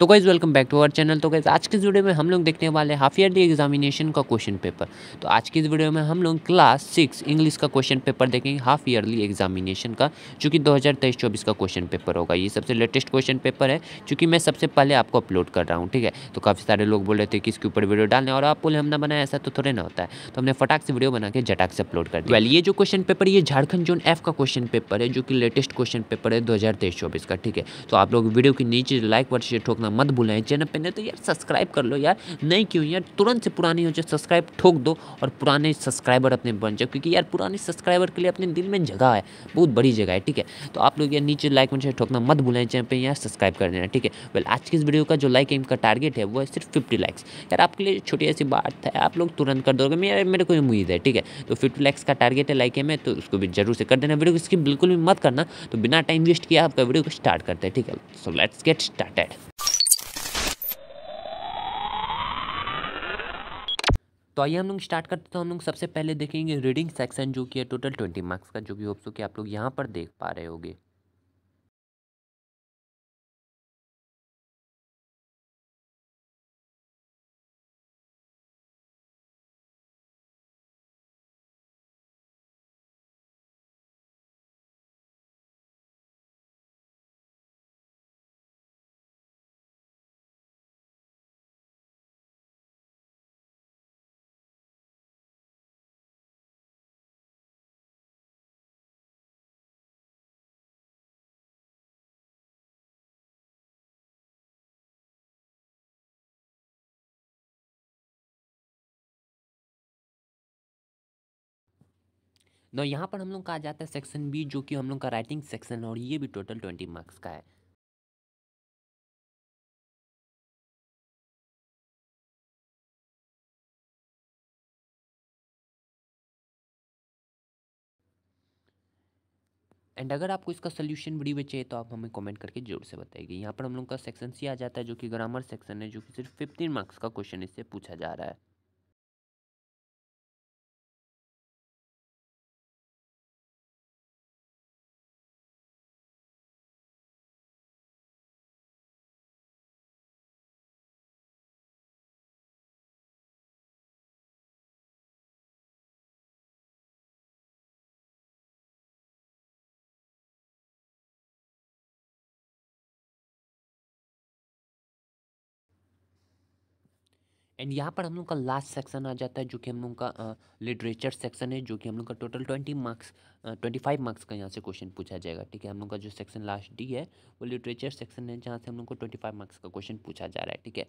तो guys welcome back to our channel तो guys आज के वीडियो में हम लोग देखने वाले हाफ ईयरली एग्जामिनेशन का क्वेश्चन पेपर तो आज की इस वीडियो में हम लोग क्लास सिक्स इंग्लिश का क्वेश्चन पेपर देखेंगे हाफ ईयरली एग्जामिनेशन का जो कि दो हज़ार तेईस चौबीस का क्वेश्चन पेपर होगा ये सबसे लेटेस्ट क्वेश्चन पेपर है चूँकि मैं सबसे पहले आपको अपलोड कर रहा हूँ ठीक है तो काफ़ी सारे लोग बोल रहे थे कि इसके ऊपर वीडियो डालने और आप बोले हम ना ऐसा तो थोड़े ना होता है तो हमने फटाक से वीडियो बना के झटाक से अपलोड कर दिया वेल ये जो क्वेश्चन पेपर ये झारखंड जोन एफ का क्वेश्चन पेपर है जो कि लेटेस्ट क्वेश्चन पेपर है दो हज़ार तेईस चौबीस का ठीक है तो आप लोग वीडियो के नीचे लाइक वर्ष शेयर ठोकना करना मत भूलें चैनल पर नहीं तो यार सब्सक्राइब कर लो यार नहीं क्यों यार तुरंत से पुरानी हो जाए सब्सक्राइब ठोक दो और पुराने सब्सक्राइबर अपने बन जाओ क्योंकि यार पुराने सब्सक्राइबर के लिए अपने दिल में जगह है बहुत बड़ी जगह है ठीक है तो आप लोग यार नीचे लाइक में ठोकना मत भूलें चैनल पर यार सब्सक्राइब कर देना ठीक है वेल आज की इस वीडियो का जो लाइक एम का टारगेट है वो है सिर्फ फिफ्टी लाइक्स यार आपके लिए छोटी ऐसी बात है आप लोग तुरंत कर दोगे मेरे मेरे को उम्मीद है ठीक है तो फिफ्टी लाइक्स का टारगेट है लाइक एम है तो उसको भी जरूर से कर देना वीडियो को बिल्कुल भी मत करना तो बिना टाइम वेस्ट किया आपका वीडियो को स्टार्ट करते हैं ठीक है सो लेट्स गेट स्टार्टेड तो आइए हम लोग स्टार्ट करते हैं तो हम लोग सबसे पहले देखेंगे रीडिंग सेक्शन जो कि है टोटल ट्वेंटी मार्क्स का जो कि होप्सो कि आप लोग यहाँ पर देख पा रहे होगे ना तो यहाँ पर हम लोग का आ जाता है सेक्शन बी जो कि हम लोग का राइटिंग सेक्शन और ये भी टोटल ट्वेंटी मार्क्स का है एंड अगर आपको इसका सोल्यूशन वीडियो में चाहिए तो आप हमें कमेंट करके जरूर से बताइए यहाँ पर हम लोग का सेक्शन सी आ जाता है जो कि ग्रामर सेक्शन है जो कि सिर्फ फिफ्टीन मार्क्स का क्वेश्चन इससे पूछा जा रहा है एंड यहाँ पर हम लोग का लास्ट सेक्शन आ जाता है जो कि हम लोग का लिटरेचर सेक्शन है जो कि हम लोग का total twenty marks twenty five marks का यहाँ से क्वेश्चन पूछा जाएगा ठीक है हम लोग का जो सेक्शन लास्ट डी है वो लिटरेचर सेक्शन है जहाँ से हम लोग को ट्वेंटी फाइव मार्क्स का क्वेश्चन पूछा जा रहा है ठीक है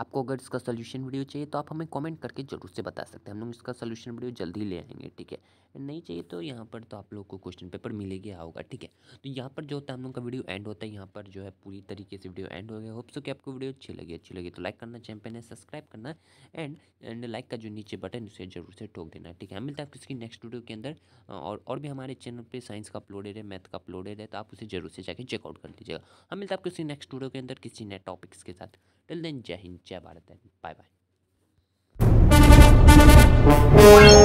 आपको अगर इसका सोल्यूशन वीडियो चाहिए तो आप हमें कमेंट करके ज़रूर से बता सकते हैं हम लोग इसका सोल्यूशन वीडियो जल्दी ले आएंगे ठीक है नहीं चाहिए तो यहाँ पर तो आप लोग को क्वेश्चन पेपर मिलेगा होगा ठीक है तो यहाँ पर जो होता है हम लोग का वीडियो एंड होता है यहाँ पर जो है पूरी तरीके से वीडियो एंड हो गया होप्स कि आपको वीडियो अच्छी लगी अच्छी लगी तो लाइक करना चैनल पर सब्सक्राइब करना एंड एंड लाइक का जो नीचे बटन उसे जरूर से ठोक देना ठीक है मिलता है किसी नेक्स्ट वीडियो के अंदर और और भी हमारे चैनल पर साइंस का अपलोडेड है मैथ का अपलोडेड है तो आप उसे जरूर से जाकर चेकआउट कर लीजिएगा हम मिलता है किसी नेक्स्ट वीडियो के अंदर किसी नए टॉपिक्स के साथ टिल देन जय हिंद जय भारत बाय बाय